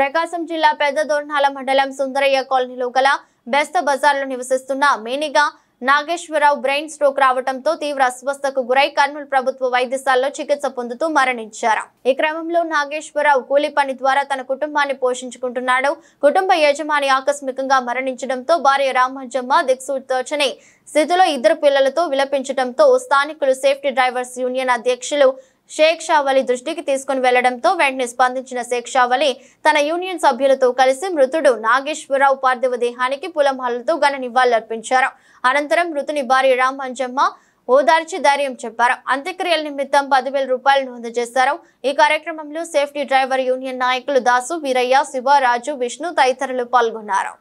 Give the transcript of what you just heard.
ప్రకాశం జిల్లా పెద్ద దోర్నాల మండలం సుందరయ్య కాలనీలో గల బెస్త బజార్లో నివసిస్తున్న మేనిగా నాగేశ్వరరావు బ్రెయిన్ స్ట్రోక్ రావడంతో తీవ్ర అస్వస్థకు గురై కర్నూలు ప్రభుత్వ వైద్యశాలలో చికిత్స పొందుతూ మరణించారు ఈ క్రమంలో నాగేశ్వరరావు కూలి పని ద్వారా తన కుటుంబాన్ని పోషించుకుంటున్నాడు కుటుంబ యజమాని ఆకస్మికంగా మరణించడంతో భార్య రామజమ్మ దిక్సూచని స్థితిలో ఇద్దరు పిల్లలతో విలపించడంతో స్థానికులు సేఫ్టీ డ్రైవర్స్ యూనియన్ అధ్యక్షులు షేక్ షావలి దృష్టికి తీసుకుని వెళ్లడంతో వెంటనే స్పందించిన షేక్ షావలి తన యూనియన్ సభ్యులతో కలిసి మృతుడు నాగేశ్వరరావు పార్థివ దేహానికి పులమాలతో ఘన నివాళులర్పించారు అనంతరం మృతుని భార్య రామంజమ్మ ఓదార్చి ధైర్యం చెప్పారు అంత్యక్రియల నిమిత్తం పదివేల రూపాయలను అందజేశారు ఈ కార్యక్రమంలో సేఫ్టీ డ్రైవర్ యూనియన్ నాయకులు దాసు వీరయ్య శివరాజు విష్ణు తదితరులు పాల్గొన్నారు